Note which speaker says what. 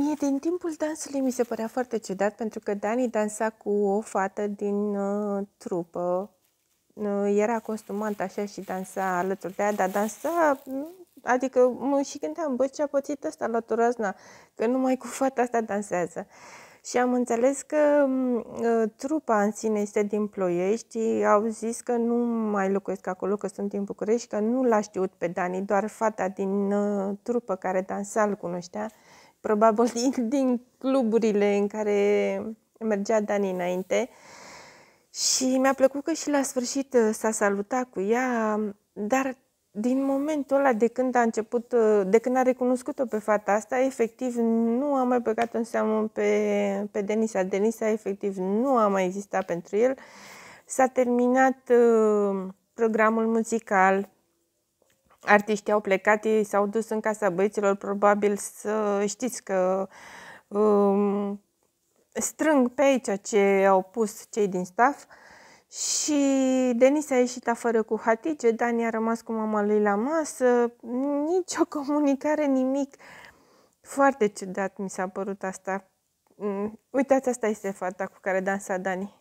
Speaker 1: Mie din timpul dansului mi se părea foarte ciudat pentru că Dani dansa cu o fată din uh, trupă. Uh, era costumant așa și dansa alături de ea, dar dansa, mm, adică mă și gândeam, bă, ce-a pățit ăsta la turazna, că numai cu fata asta dansează. Și am înțeles că mm, uh, trupa în sine este din Ploiești, au zis că nu mai locuiesc acolo, că sunt din București, că nu l-a știut pe Dani, doar fata din uh, trupă care dansa îl cunoștea probabil din, din cluburile în care mergea Dani înainte. Și mi-a plăcut că și la sfârșit uh, s-a salutat cu ea, dar din momentul ăla de când a început, uh, de când a recunoscut-o pe fata asta, efectiv nu a mai băgat în seamă pe, pe Denisa. Denisa efectiv nu a mai existat pentru el. S-a terminat uh, programul muzical, artiștii au plecat, ei s-au dus în casa băieților, probabil să știți că um, strâng pe aici ce au pus cei din staff și Denis a ieșit afară cu Hatice, Dani a rămas cu mama lui la masă, nicio comunicare, nimic. Foarte ciudat mi s-a părut asta. Mm, uitați, asta este fata cu care dansa Dani.